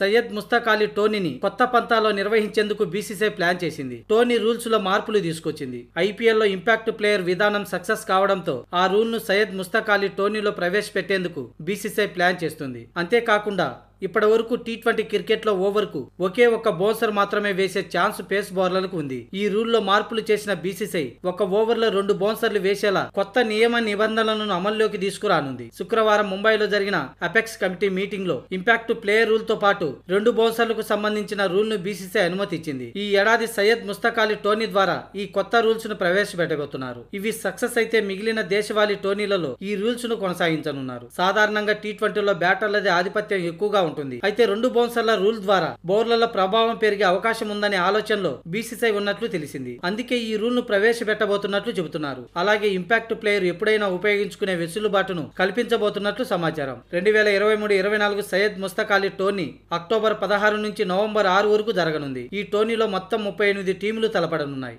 సయ్యద్ ముస్తాక్ అలీ టోనీని కొత్త పంతాలో నిర్వహించేందుకు బీసీసీఐ ప్లాన్ చేసింది టోనీ రూల్స్ లో మార్పులు తీసుకొచ్చింది ఐపీఎల్లో ఇంపాక్ట్ ప్లేయర్ విధానం సక్సెస్ కావడంతో ఆ రూల్ను సయ్యద్ ముస్తాక్ అలీ టోనీలో ప్రవేశపెట్టేందుకు బీసీసీఐ ప్లాన్ చేస్తుంది అంతేకాకుండా ఇప్పటి వరకు టీ ట్వంటీ క్రికెట్ ఓవర్ ఓవర్కు ఒకే ఒక్క బౌన్సర్ మాత్రమే వేసే ఛాన్స్ పేస్ బౌలర్లకు ఉంది ఈ రూల్లో మార్పులు చేసిన బీసీసీఐ ఒక ఓవర్లో రెండు బౌన్సర్లు వేసేలా కొత్త నియమ నిబంధనలను అమల్లోకి తీసుకురానుంది శుక్రవారం ముంబైలో జరిగిన అపెక్స్ కమిటీ మీటింగ్ లో ఇంపాక్ట్ ప్లేయర్ రూల్ తో పాటు రెండు బౌన్సర్లకు సంబంధించిన రూల్ ను బీసీసీఐ అనుమతిచ్చింది ఈ ఏడాది సయ్యద్ ముస్తకాలి టోనీ ద్వారా ఈ కొత్త రూల్స్ ను ప్రవేశపెట్టబోతున్నారు ఇవి సక్సెస్ అయితే మిగిలిన దేశవాళీ టోర్నీలలో ఈ రూల్స్ ను కొనసాగించనున్నారు సాధారణంగా టీ ట్వంటీలో బ్యాటర్లది ఆధిపత్యం ఎక్కువగా ఉంటుంది అయితే రెండు బౌన్సర్ల రూల్ ద్వారా బౌలర్ల ప్రభావం పెరిగే అవకాశం ఉందనే ఆలోచనలో బీసీసీఐ ఉన్నట్లు తెలిసింది అందుకే ఈ రూల్ ను ప్రవేశపెట్టబోతున్నట్లు చెబుతున్నారు అలాగే ఇంపాక్ట్ ప్లేయర్ ఎప్పుడైనా ఉపయోగించుకునే వెసులుబాటును కల్పించబోతున్నట్లు సమాచారం రెండు వేల ఇరవై మూడు ఇరవై నాలుగు సయ్యద్ ముస్తక్ అలీ టోర్నీ అక్టోబర్ పదహారు నుంచి నవంబర్ ఆరు వరకు జరగనుంది ఈ టోర్నీలో మొత్తం ముప్పై ఎనిమిది టీములు తలపడనున్నాయి